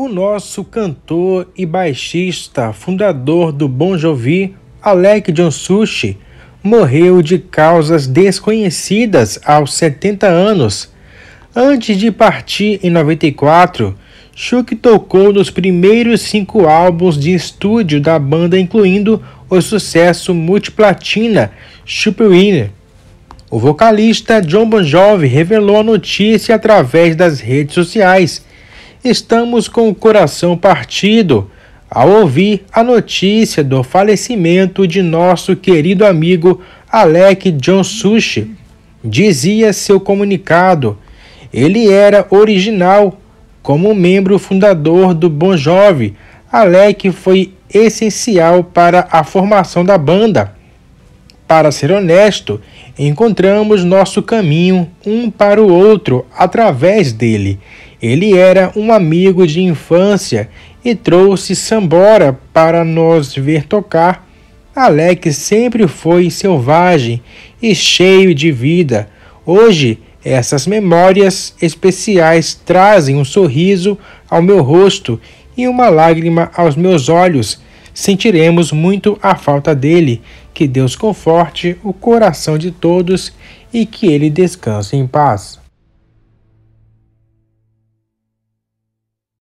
o nosso cantor e baixista, fundador do Bon Jovi, Alec John Sushi, morreu de causas desconhecidas aos 70 anos. Antes de partir em 94, Chuck tocou nos primeiros cinco álbuns de estúdio da banda, incluindo o sucesso multiplatina Winner. O vocalista John Bon Jovi revelou a notícia através das redes sociais estamos com o coração partido ao ouvir a notícia do falecimento de nosso querido amigo Alec John Sushi, dizia seu comunicado. Ele era original como membro fundador do Bon Jovi. Alec foi essencial para a formação da banda. Para ser honesto, encontramos nosso caminho um para o outro através dele. Ele era um amigo de infância e trouxe Sambora para nos ver tocar. Alex sempre foi selvagem e cheio de vida. Hoje, essas memórias especiais trazem um sorriso ao meu rosto e uma lágrima aos meus olhos. Sentiremos muito a falta dele. Que Deus conforte o coração de todos e que ele descanse em paz.